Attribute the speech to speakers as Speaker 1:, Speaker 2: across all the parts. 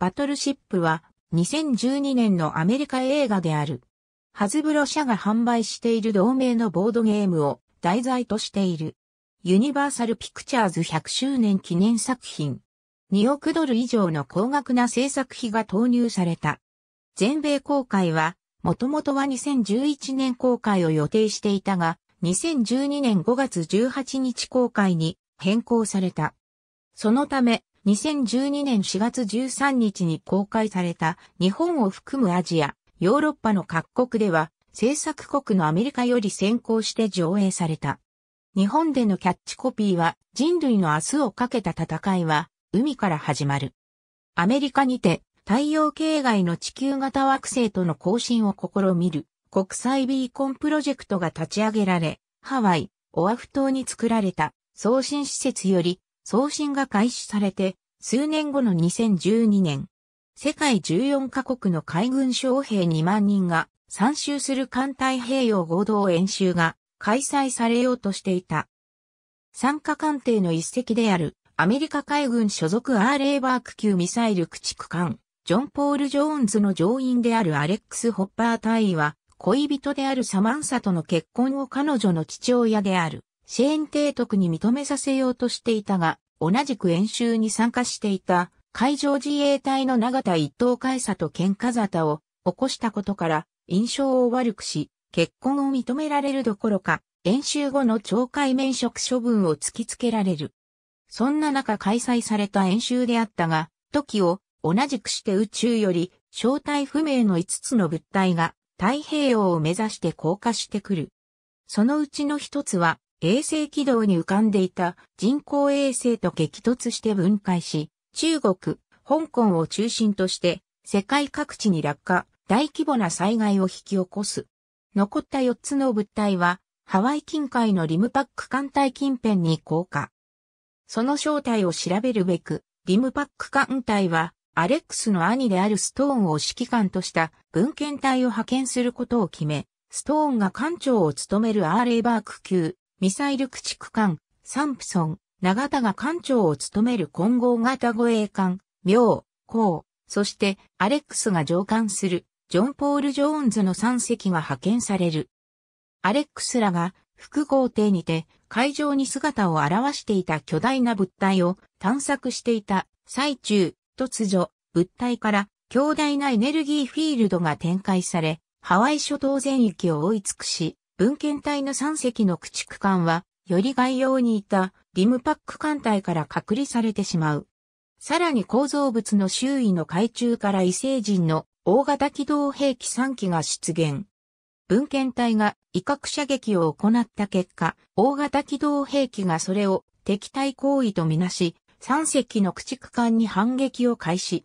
Speaker 1: バトルシップは2012年のアメリカ映画である。ハズブロ社が販売している同名のボードゲームを題材としている。ユニバーサルピクチャーズ100周年記念作品。2億ドル以上の高額な制作費が投入された。全米公開は、もともとは2011年公開を予定していたが、2012年5月18日公開に変更された。そのため、2012年4月13日に公開された日本を含むアジア、ヨーロッパの各国では制作国のアメリカより先行して上映された。日本でのキャッチコピーは人類の明日をかけた戦いは海から始まる。アメリカにて太陽系外の地球型惑星との交信を試みる国際ビーコンプロジェクトが立ち上げられ、ハワイ、オアフ島に作られた送信施設より送信が開始されて、数年後の2012年、世界14カ国の海軍将兵2万人が参集する艦隊平洋合同演習が開催されようとしていた。参加艦艇の一隻であるアメリカ海軍所属アーレーバーク級ミサイル駆逐艦、ジョン・ポール・ジョーンズの乗員であるアレックス・ホッパー隊員は、恋人であるサマンサとの結婚を彼女の父親である、シェーン提督に認めさせようとしていたが、同じく演習に参加していた海上自衛隊の永田一等海佐と喧嘩沙汰を起こしたことから印象を悪くし、結婚を認められるどころか、演習後の懲戒免職処分を突きつけられる。そんな中開催された演習であったが、時を同じくして宇宙より正体不明の5つの物体が太平洋を目指して降下してくる。そのうちの一つは衛星軌道に浮かんでいた人工衛星と激突して分解し、中国、香港を中心として世界各地に落下、大規模な災害を引き起こす。残った4つの物体は、ハワイ近海のリムパック艦隊近辺に降下。その正体を調べるべく、リムパック艦隊は、アレックスの兄であるストーンを指揮官とした文献隊を派遣することを決め、ストーンが艦長を務めるアーレイバーク級ミサイル駆逐艦、サンプソン、長田が艦長を務める混合型護衛艦、妙、高、そしてアレックスが上艦する、ジョン・ポール・ジョーンズの3隻が派遣される。アレックスらが複合艇にて海上に姿を現していた巨大な物体を探索していた最中、突如、物体から強大なエネルギーフィールドが展開され、ハワイ諸島全域を覆い尽くし、文献隊の3隻の駆逐艦は、より外洋にいたリムパック艦隊から隔離されてしまう。さらに構造物の周囲の海中から異星人の大型機動兵器3機が出現。文献隊が威嚇射撃を行った結果、大型機動兵器がそれを敵対行為とみなし、3隻の駆逐艦に反撃を開始。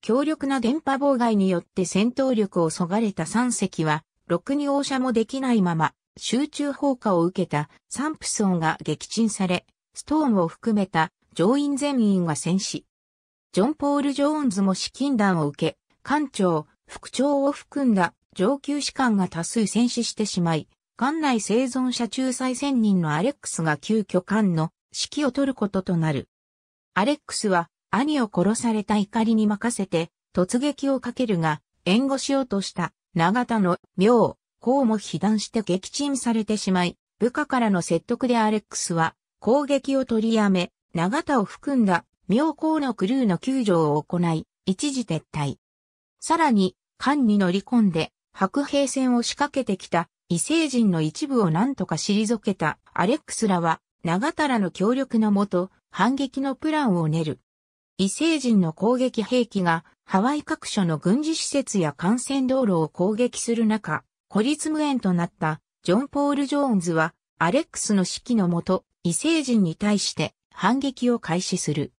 Speaker 1: 強力な電波妨害によって戦闘力をそがれた3隻は、ろくに応射もできないまま、集中砲火を受けたサンプソンが撃沈され、ストーンを含めた乗員全員が戦死。ジョン・ポール・ジョーンズも資金弾を受け、艦長、副長を含んだ上級士官が多数戦死してしまい、艦内生存者中最千人のアレックスが急遽艦の指揮を取ることとなる。アレックスは兄を殺された怒りに任せて突撃をかけるが、援護しようとした長田の妙、うも被弾して撃沈されてしまい、部下からの説得でアレックスは攻撃を取りやめ、長田を含んだ妙高のクルーの救助を行い、一時撤退。さらに、艦に乗り込んで、白兵戦を仕掛けてきた異星人の一部を何とか退けたアレックスらは、長田らの協力のもと、反撃のプランを練る。異星人の攻撃兵器がハワイ各所の軍事施設や幹線道路を攻撃する中、孤立無援となったジョン・ポール・ジョーンズはアレックスの指揮のもと異星人に対して反撃を開始する。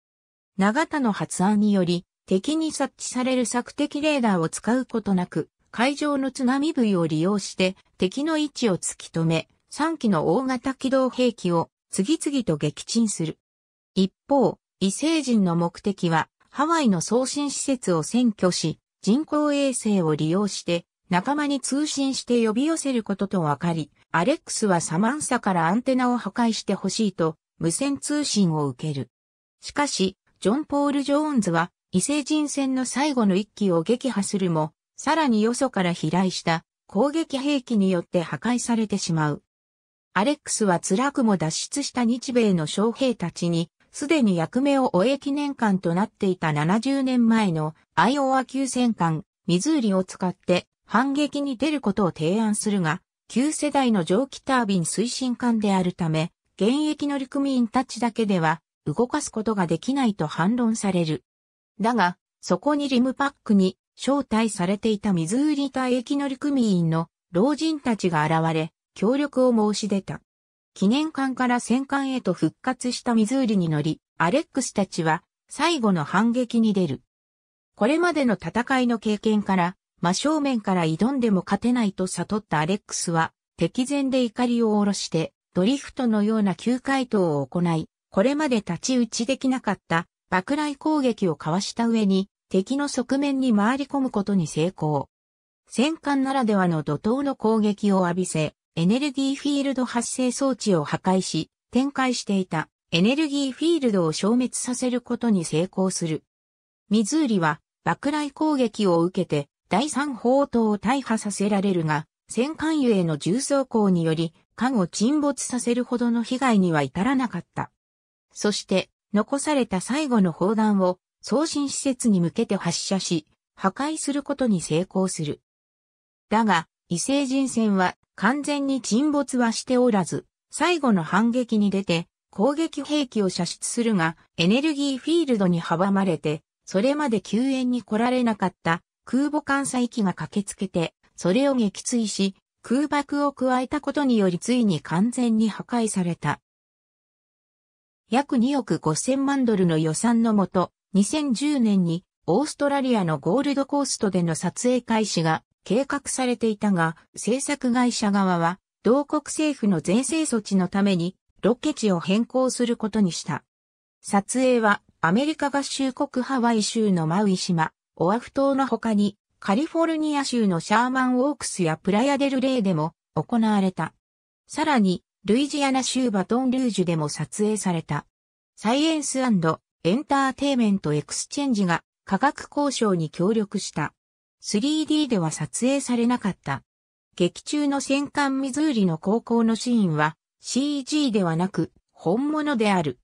Speaker 1: 長田の発案により敵に察知される索敵レーダーを使うことなく海上の津波部位を利用して敵の位置を突き止め3機の大型機動兵器を次々と撃沈する。一方、異星人の目的は、ハワイの送信施設を占拠し、人工衛星を利用して仲間に通信して呼び寄せることと分かり、アレックスはサマンサからアンテナを破壊してほしいと無線通信を受ける。しかし、ジョン・ポール・ジョーンズは異星人戦の最後の一機を撃破するも、さらによそから飛来した攻撃兵器によって破壊されてしまう。アレックスは辛くも脱出した日米の将兵たちにすでに役目を終え記念館となっていた70年前のアイオワ急戦艦、ミズーリを使って反撃に出ることを提案するが、旧世代の蒸気タービン推進艦であるため、現役乗組員たちだけでは動かすことができないと反論される。だが、そこにリムパックに招待されていたミズーリ隊駅乗組員の老人たちが現れ、協力を申し出た。記念館から戦艦へと復活したミズーリに乗り、アレックスたちは最後の反撃に出る。これまでの戦いの経験から、真正面から挑んでも勝てないと悟ったアレックスは、敵前で怒りを下ろして、ドリフトのような急回答を行い、これまで立ち打ちできなかった爆雷攻撃をかわした上に、敵の側面に回り込むことに成功。戦艦ならではの怒涛の攻撃を浴びせ、エネルギーフィールド発生装置を破壊し、展開していたエネルギーフィールドを消滅させることに成功する。ミズーリは爆雷攻撃を受けて第三砲塔を大破させられるが、戦艦油への重装甲により艦を沈没させるほどの被害には至らなかった。そして残された最後の砲弾を送信施設に向けて発射し、破壊することに成功する。だが、異星人戦は完全に沈没はしておらず、最後の反撃に出て、攻撃兵器を射出するが、エネルギーフィールドに阻まれて、それまで救援に来られなかった空母艦載機が駆けつけて、それを撃墜し、空爆を加えたことによりついに完全に破壊された。約2億5千万ドルの予算のもと、2010年にオーストラリアのゴールドコーストでの撮影開始が計画されていたが、制作会社側は、同国政府の税制措置のために、ロケ地を変更することにした。撮影は、アメリカ合衆国ハワイ州のマウイ島、オアフ島の他に、カリフォルニア州のシャーマンオークスやプラヤデルレイでも行われた。さらに、ルイジアナ州バトンルージュでも撮影された。サイエンスエンターテイメントエクスチェンジが科学交渉に協力した。3D では撮影されなかった。劇中の戦艦ミズーリの高校のシーンは CG ではなく本物である。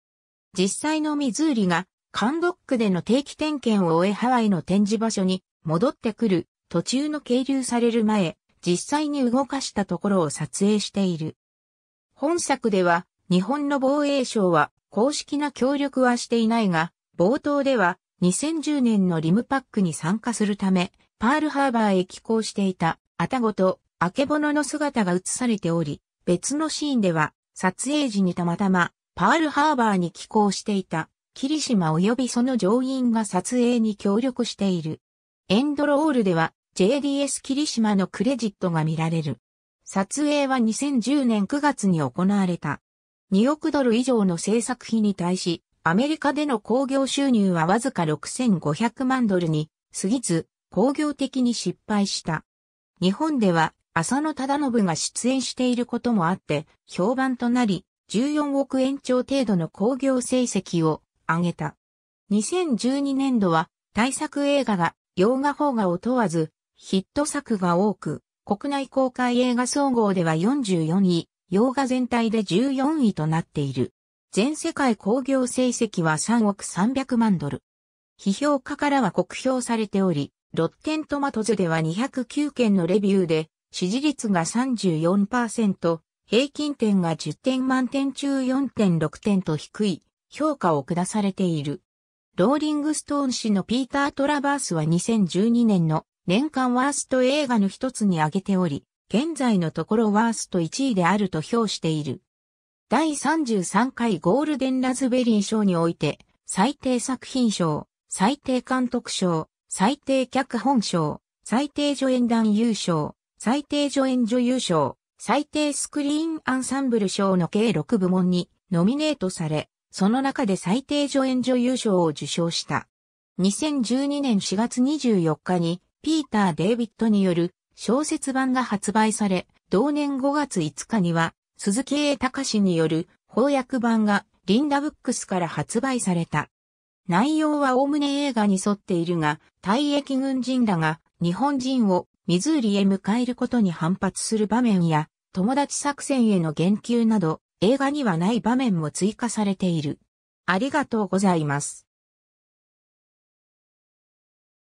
Speaker 1: 実際のミズーリがカンドックでの定期点検を終えハワイの展示場所に戻ってくる途中の係留される前、実際に動かしたところを撮影している。本作では日本の防衛省は公式な協力はしていないが、冒頭では2010年のリムパックに参加するため、パールハーバーへ寄港していた、アタゴと、アケボノの姿が映されており、別のシーンでは、撮影時にたまたま、パールハーバーに寄港していた、霧島及びその乗員が撮影に協力している。エンドロールでは、JDS 霧島のクレジットが見られる。撮影は2010年9月に行われた。2億ドル以上の制作費に対し、アメリカでの興行収入はわずか6500万ドルに、過ぎず、工業的に失敗した。日本では浅野忠信が出演していることもあって評判となり、14億円超程度の工業成績を上げた。2012年度は大作映画が洋画邦画を問わずヒット作が多く、国内公開映画総合では44位、洋画全体で14位となっている。全世界工業成績は3億300万ドル。批評家からは酷評されており、ロッテントマトズでは209件のレビューで、支持率が34%、平均点が10点満点中4.6点と低い評価を下されている。ローリングストーン氏のピーター・トラバースは2012年の年間ワースト映画の一つに挙げており、現在のところワースト1位であると評している。第33回ゴールデンラズベリー賞において、最低作品賞、最低監督賞、最低脚本賞、最低助演団優賞、最低助演女優賞、最低スクリーンアンサンブル賞の計6部門にノミネートされ、その中で最低助演女優賞を受賞した。2012年4月24日に、ピーター・デイビッドによる小説版が発売され、同年5月5日には、鈴木栄隆による翻訳版がリンダブックスから発売された。内容は概ね映画に沿っているが、退役軍人らが日本人をミズーリへ迎えることに反発する場面や、友達作戦への言及など、映画にはない場面も追加されている。ありがとうございます。